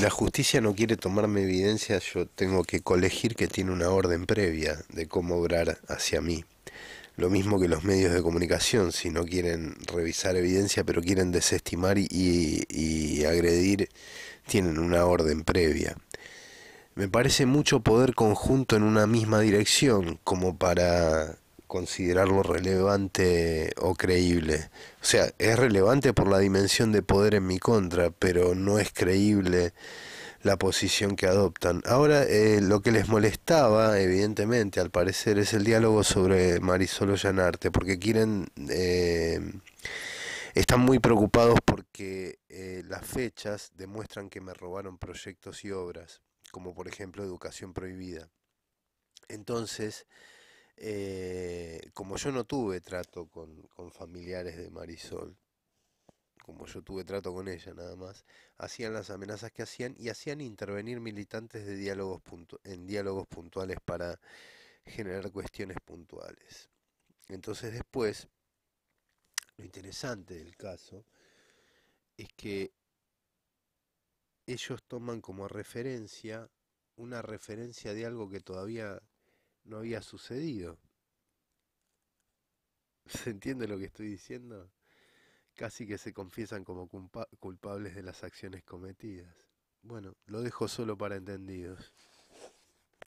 la justicia no quiere tomarme evidencia, yo tengo que colegir que tiene una orden previa de cómo obrar hacia mí. Lo mismo que los medios de comunicación, si no quieren revisar evidencia, pero quieren desestimar y, y agredir, tienen una orden previa. Me parece mucho poder conjunto en una misma dirección, como para considerarlo relevante o creíble. O sea, es relevante por la dimensión de poder en mi contra, pero no es creíble la posición que adoptan. Ahora, eh, lo que les molestaba, evidentemente, al parecer, es el diálogo sobre Marisol Llanarte, porque quieren... Eh, están muy preocupados porque eh, las fechas demuestran que me robaron proyectos y obras, como por ejemplo Educación Prohibida. Entonces, eh, como yo no tuve trato con, familiares de Marisol, como yo tuve trato con ella nada más, hacían las amenazas que hacían y hacían intervenir militantes de diálogos en diálogos puntuales para generar cuestiones puntuales. Entonces después, lo interesante del caso es que ellos toman como referencia una referencia de algo que todavía no había sucedido. ¿Se entiende lo que estoy diciendo? Casi que se confiesan como culpables de las acciones cometidas. Bueno, lo dejo solo para entendidos.